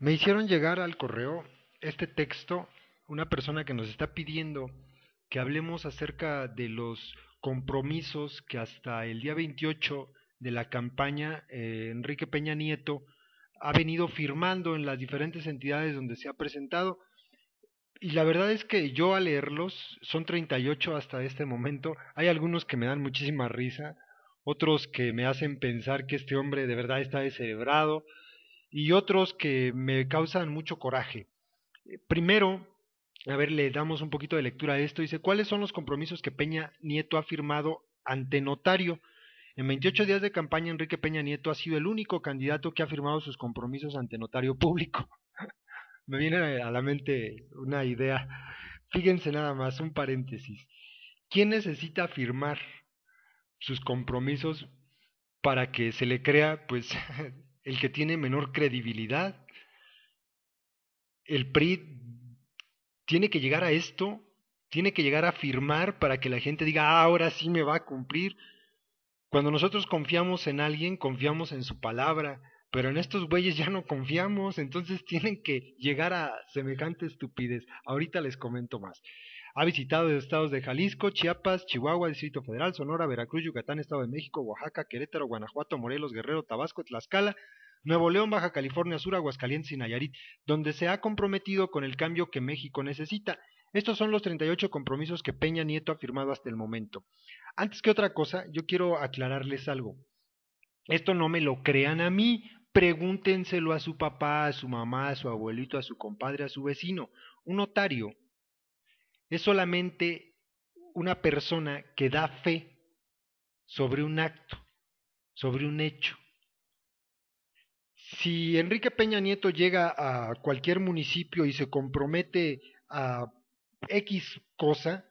Me hicieron llegar al correo este texto, una persona que nos está pidiendo que hablemos acerca de los compromisos que hasta el día 28 de la campaña eh, Enrique Peña Nieto ha venido firmando en las diferentes entidades donde se ha presentado. Y la verdad es que yo al leerlos, son 38 hasta este momento, hay algunos que me dan muchísima risa, otros que me hacen pensar que este hombre de verdad está deshebrado, y otros que me causan mucho coraje. Eh, primero, a ver, le damos un poquito de lectura a esto. Dice, ¿cuáles son los compromisos que Peña Nieto ha firmado ante notario? En 28 días de campaña, Enrique Peña Nieto ha sido el único candidato que ha firmado sus compromisos ante notario público. me viene a la mente una idea. Fíjense nada más, un paréntesis. ¿Quién necesita firmar sus compromisos para que se le crea, pues, el que tiene menor credibilidad. El PRI tiene que llegar a esto, tiene que llegar a firmar para que la gente diga, ah, ahora sí me va a cumplir. Cuando nosotros confiamos en alguien, confiamos en su palabra, pero en estos güeyes ya no confiamos, entonces tienen que llegar a semejante estupidez. Ahorita les comento más. Ha visitado estados de Jalisco, Chiapas, Chihuahua, Distrito Federal, Sonora, Veracruz, Yucatán, Estado de México, Oaxaca, Querétaro, Guanajuato, Morelos, Guerrero, Tabasco, Tlaxcala, Nuevo León, Baja California Sur, Aguascalientes y Nayarit, donde se ha comprometido con el cambio que México necesita. Estos son los 38 compromisos que Peña Nieto ha firmado hasta el momento. Antes que otra cosa, yo quiero aclararles algo. Esto no me lo crean a mí, pregúntenselo a su papá, a su mamá, a su abuelito, a su compadre, a su vecino. Un notario es solamente una persona que da fe sobre un acto, sobre un hecho. Si Enrique Peña Nieto llega a cualquier municipio y se compromete a X cosa,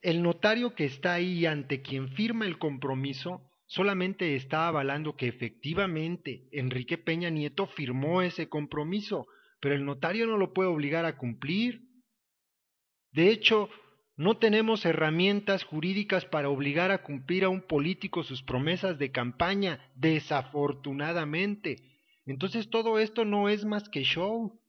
el notario que está ahí ante quien firma el compromiso solamente está avalando que efectivamente Enrique Peña Nieto firmó ese compromiso, pero el notario no lo puede obligar a cumplir. De hecho, no tenemos herramientas jurídicas para obligar a cumplir a un político sus promesas de campaña, desafortunadamente. Entonces todo esto no es más que show.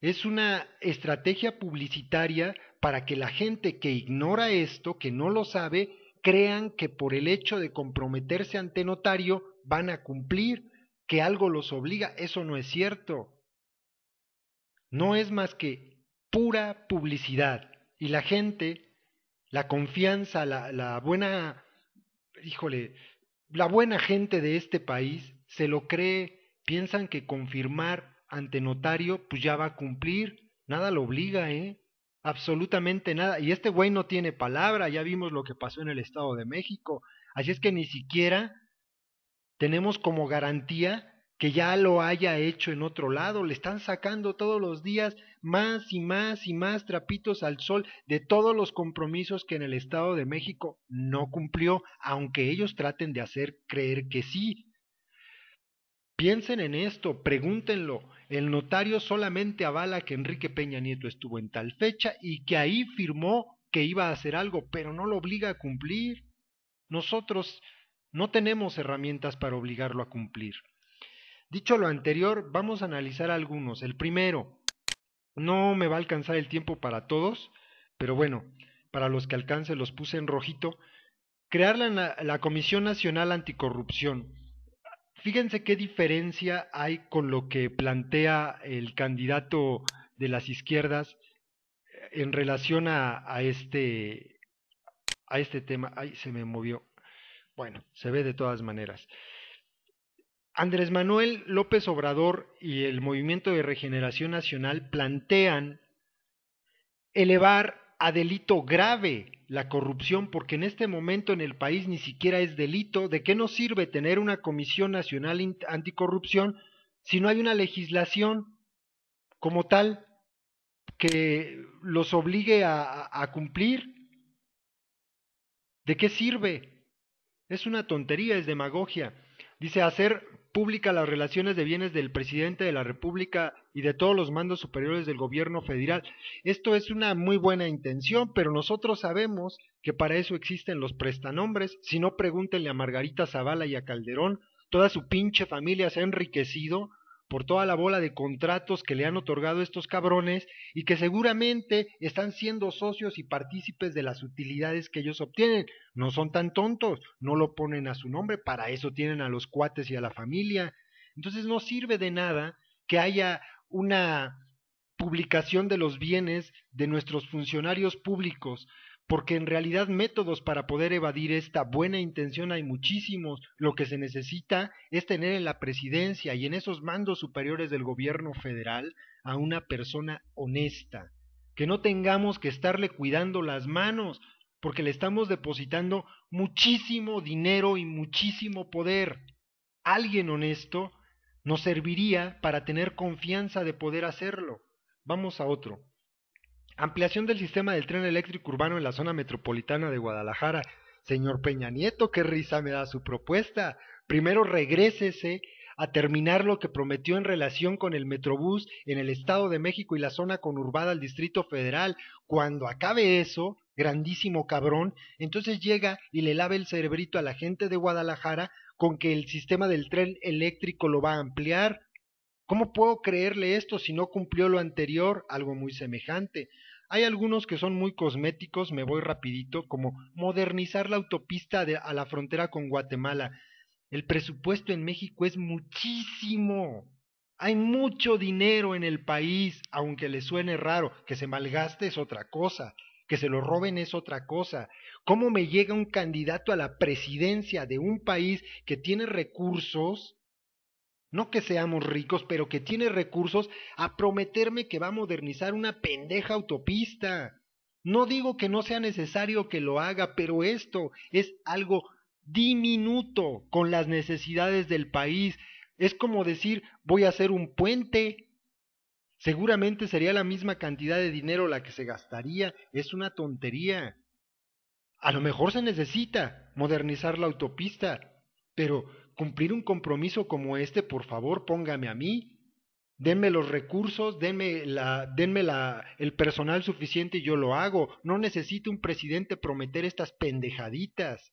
Es una estrategia publicitaria para que la gente que ignora esto, que no lo sabe, crean que por el hecho de comprometerse ante notario van a cumplir, que algo los obliga. Eso no es cierto. No es más que pura publicidad. Y la gente, la confianza, la, buena, híjole, la buena gente de este país se lo cree, piensan que confirmar ante notario pues ya va a cumplir, nada lo obliga, ¿eh? Absolutamente nada. Y este güey no tiene palabra, ya vimos lo que pasó en el Estado de México. Así es que ni siquiera tenemos como garantía que ya lo haya hecho en otro lado. Le están sacando todos los días más y más y más trapitos al sol de todos los compromisos que en el Estado de México no cumplió, aunque ellos traten de hacer creer que sí. Piensen en esto, pregúntenlo. El notario solamente avala que Enrique Peña Nieto estuvo en tal fecha y que ahí firmó que iba a hacer algo, pero no lo obliga a cumplir. Nosotros no tenemos herramientas para obligarlo a cumplir. Dicho lo anterior, vamos a analizar algunos. El primero, no me va a alcanzar el tiempo para todos, pero bueno, para los que alcance los puse en rojito. Crear la, Comisión Nacional Anticorrupción. Fíjense qué diferencia hay con lo que plantea el candidato de las izquierdas eh, en relación a, a este a este tema. Ay, se me movió. Bueno, se ve de todas maneras. Andrés Manuel López Obrador y el Movimiento de Regeneración Nacional plantean elevar a delito grave la corrupción, porque en este momento en el país ni siquiera es delito. ¿De qué nos sirve tener una Comisión Nacional Anticorrupción si no hay una legislación como tal que los obligue a, a cumplir? ¿De qué sirve? Es una tontería, es demagogia. Dice hacer Pública las relaciones de bienes del presidente de la República y de todos los mandos superiores del gobierno federal. Esto es una muy buena intención, pero nosotros sabemos que para eso existen los prestanombres. Si no, pregúntenle a Margarita Zavala y a Calderón, toda su pinche familia se ha enriquecido por toda la bola de contratos que le han otorgado estos cabrones y que seguramente están siendo socios y partícipes de las utilidades que ellos obtienen. No son tan tontos, no lo ponen a su nombre, para eso tienen a los cuates y a la familia. Entonces no sirve de nada que haya una publicación de los bienes de nuestros funcionarios públicos porque en realidad métodos para poder evadir esta buena intención hay muchísimos. Lo que se necesita es tener en la presidencia y en esos mandos superiores del gobierno federal a una persona honesta, que no tengamos que estarle cuidando las manos, porque le estamos depositando muchísimo dinero y muchísimo poder. Alguien honesto nos serviría para tener confianza de poder hacerlo. Vamos a otro. Ampliación del sistema del tren eléctrico urbano en la zona metropolitana de Guadalajara. Señor Peña Nieto, qué risa me da su propuesta. Primero regrésese a terminar lo que prometió en relación con el Metrobús en el Estado de México y la zona conurbada al Distrito Federal. Cuando acabe eso, grandísimo cabrón, entonces llega y le lava el cerebrito a la gente de Guadalajara con que el sistema del tren eléctrico lo va a ampliar. ¿Cómo puedo creerle esto si no cumplió lo anterior, algo muy semejante? Hay algunos que son muy cosméticos, me voy rapidito, como modernizar la autopista a la frontera con Guatemala. El presupuesto en México es muchísimo. Hay mucho dinero en el país, aunque le suene raro, que se malgaste es otra cosa, que se lo roben es otra cosa. ¿Cómo me llega un candidato a la presidencia de un país que tiene recursos no que seamos ricos, pero que tiene recursos, a prometerme que va a modernizar una pendeja autopista. No digo que no sea necesario que lo haga, pero esto es algo diminuto con las necesidades del país. Es como decir, voy a hacer un puente. Seguramente sería la misma cantidad de dinero la que se gastaría. Es una tontería. A lo mejor se necesita modernizar la autopista, pero cumplir un compromiso como este, por favor, póngame a mí, denme los recursos, denme, la, denme la, el personal suficiente y yo lo hago. No necesito un presidente prometer estas pendejaditas.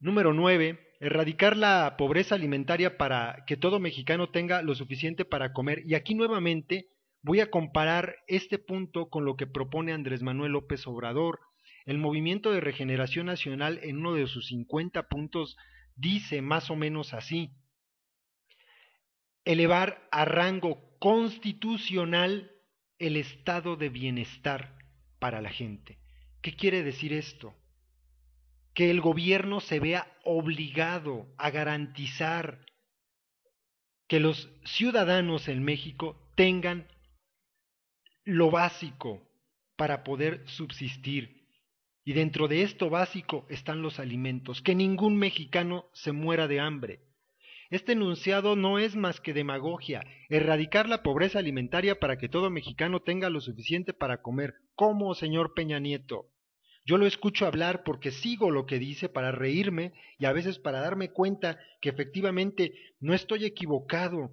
Número 9. Erradicar la pobreza alimentaria para que todo mexicano tenga lo suficiente para comer. Y aquí nuevamente voy a comparar este punto con lo que propone Andrés Manuel López Obrador el movimiento de regeneración nacional en uno de sus 50 puntos dice más o menos así, elevar a rango constitucional el estado de bienestar para la gente. ¿Qué quiere decir esto? Que el gobierno se vea obligado a garantizar que los ciudadanos en México tengan lo básico para poder subsistir, y dentro de esto básico están los alimentos, que ningún mexicano se muera de hambre. Este enunciado no es más que demagogia, erradicar la pobreza alimentaria para que todo mexicano tenga lo suficiente para comer. ¿Cómo, señor Peña Nieto? Yo lo escucho hablar porque sigo lo que dice para reírme y a veces para darme cuenta que efectivamente no estoy equivocado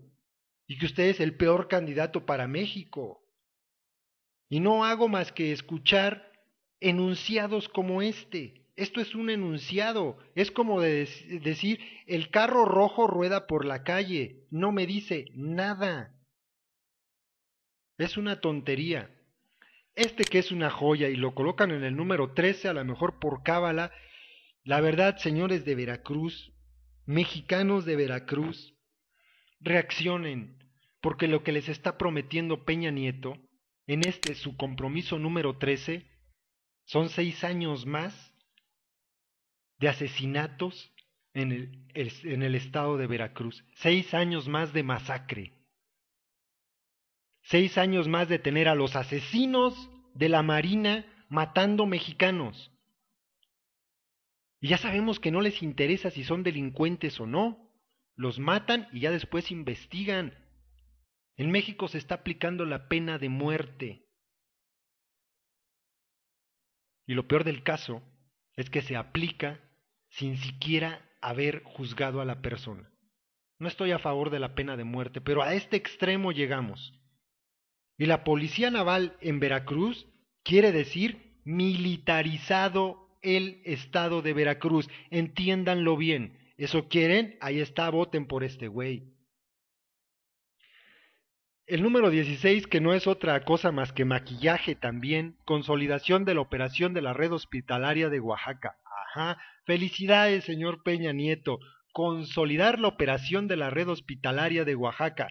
y que usted es el peor candidato para México. Y no hago más que escuchar enunciados como este. Esto es un enunciado, es como decir, el carro rojo rueda por la calle, no me dice nada. Es una tontería. Este que es una joya y lo colocan en el número 13, a lo mejor por cábala, la verdad, señores de Veracruz, mexicanos de Veracruz, reaccionen, porque lo que les está prometiendo Peña Nieto, en este su compromiso número 13, son seis años más de asesinatos en el, estado de Veracruz. Seis años más de masacre. Seis años más de tener a los asesinos de la Marina matando mexicanos. Y ya sabemos que no les interesa si son delincuentes o no. Los matan y ya después investigan. En México se está aplicando la pena de muerte. Y lo peor del caso es que se aplica sin siquiera haber juzgado a la persona. No estoy a favor de la pena de muerte, pero a este extremo llegamos. Y la Policía Naval en Veracruz quiere decir militarizado el estado de Veracruz. Entiéndanlo bien. Eso quieren, ahí está, voten por este güey. El número 16, que no es otra cosa más que maquillaje también, consolidación de la operación de la red hospitalaria de Oaxaca. Ajá, felicidades, señor Peña Nieto. Consolidar la operación de la red hospitalaria de Oaxaca.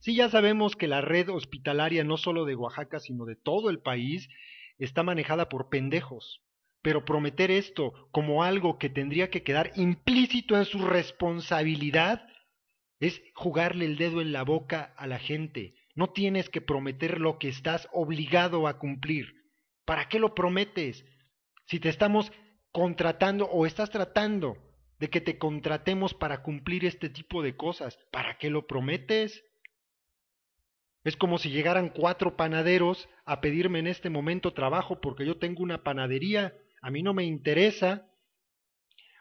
Sí, ya sabemos que la red hospitalaria no solo de Oaxaca, sino de todo el país, está manejada por pendejos. Pero prometer esto como algo que tendría que quedar implícito en su responsabilidad es jugarle el dedo en la boca a la gente. No tienes que prometer lo que estás obligado a cumplir. ¿Para qué lo prometes? Si te estamos contratando o estás tratando de que te contratemos para cumplir este tipo de cosas, ¿para qué lo prometes? Es como si llegaran cuatro panaderos a pedirme en este momento trabajo porque yo tengo una panadería. A mí no me interesa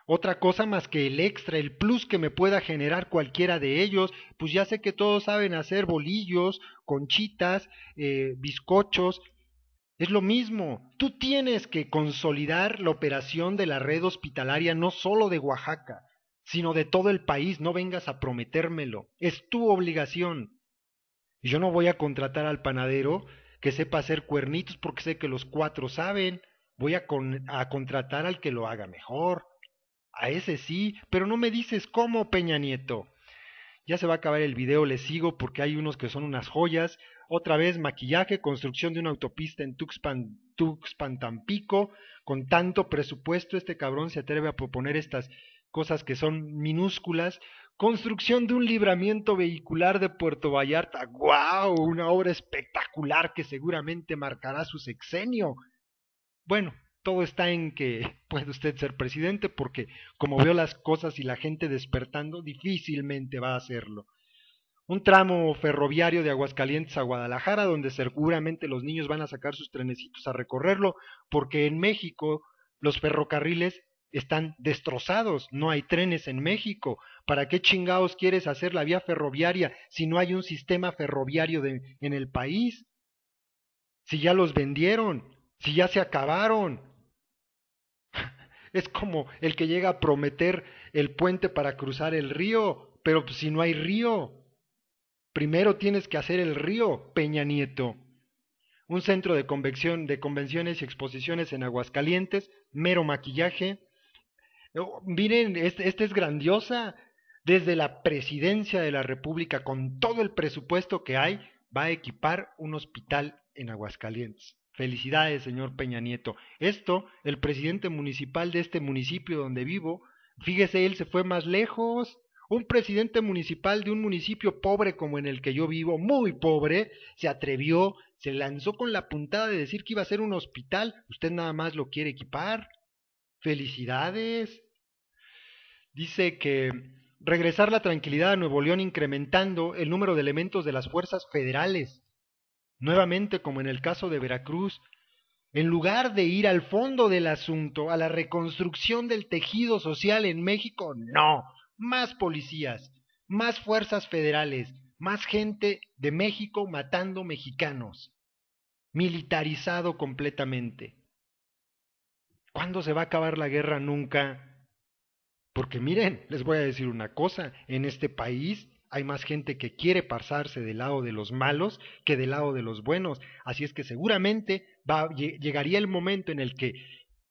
otra cosa más que el extra, el plus que me pueda generar cualquiera de ellos. Pues ya sé que todos saben hacer bolillos, conchitas, eh, bizcochos. Es lo mismo, tú tienes que consolidar la operación de la red hospitalaria no solo de Oaxaca, sino de todo el país, no vengas a prometérmelo, es tu obligación. yo no voy a contratar al panadero que sepa hacer cuernitos porque sé que los cuatro saben, voy a, a contratar al que lo haga mejor a ese sí, pero no me dices cómo, Peña Nieto. Ya se va a acabar el video, le sigo porque hay unos que son unas joyas. Otra vez, maquillaje, construcción de una autopista en Tuxpan, Tuxpan Tampico. Con tanto presupuesto, este cabrón se atreve a proponer estas cosas que son minúsculas. Construcción de un libramiento vehicular de Puerto Vallarta. ¡Guau! Una obra espectacular que seguramente marcará su sexenio. Bueno, todo está en que puede usted ser presidente, porque como veo las cosas y la gente despertando, difícilmente va a hacerlo. Un tramo ferroviario de Aguascalientes a Guadalajara, donde seguramente los niños van a sacar sus trenecitos a recorrerlo, porque en México los ferrocarriles están destrozados, no hay trenes en México. ¿Para qué chingados quieres hacer la vía ferroviaria si no hay un sistema ferroviario en el país? Si ya los vendieron, si ya se acabaron, es como el que llega a prometer el puente para cruzar el río, pero si no hay río, primero tienes que hacer el río, Peña Nieto. Un centro de de convenciones y exposiciones en Aguascalientes, mero maquillaje. Oh, miren, este, esta es grandiosa. Desde la presidencia de la República, con todo el presupuesto que hay, va a equipar un hospital en Aguascalientes. Felicidades, señor Peña Nieto. Esto, el presidente municipal de este municipio donde vivo, fíjese, él se fue más lejos. Un presidente municipal de un municipio pobre como en el que yo vivo, muy pobre, se atrevió, se lanzó con la puntada de decir que iba a ser un hospital. Usted nada más lo quiere equipar. Felicidades. Dice que regresar la tranquilidad a Nuevo León incrementando el número de elementos de las fuerzas federales. Nuevamente, como en el caso de Veracruz, en lugar de ir al fondo del asunto, a la reconstrucción del tejido social en México, no, más policías, más fuerzas federales, más gente de México matando mexicanos, militarizado completamente. ¿Cuándo se va a acabar la guerra? Nunca. Porque miren, les voy a decir una cosa, en este país hay más gente que quiere pasarse del lado de los malos que del lado de los buenos. Así es que seguramente va, llegaría el momento en el que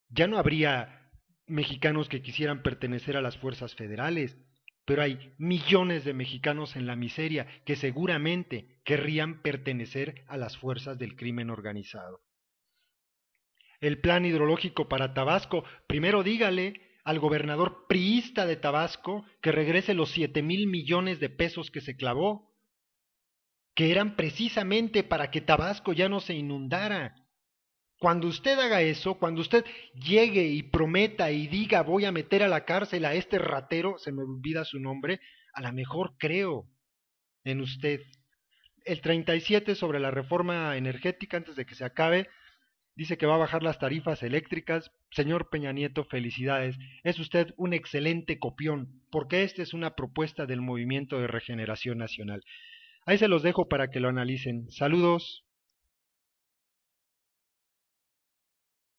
ya no habría mexicanos que quisieran pertenecer a las fuerzas federales, pero hay millones de mexicanos en la miseria que seguramente querrían pertenecer a las fuerzas del crimen organizado. El plan hidrológico para Tabasco, primero dígale al gobernador priista de Tabasco que regrese los siete mil millones de pesos que se clavó, que eran precisamente para que Tabasco ya no se inundara. Cuando usted haga eso, cuando usted llegue y prometa y diga voy a meter a la cárcel a este ratero, se me olvida su nombre, a lo mejor creo en usted. El 37 sobre la reforma energética, antes de que se acabe, Dice que va a bajar las tarifas eléctricas. Señor Peña Nieto, felicidades. Es usted un excelente copión, porque esta es una propuesta del Movimiento de Regeneración Nacional. Ahí se los dejo para que lo analicen. Saludos.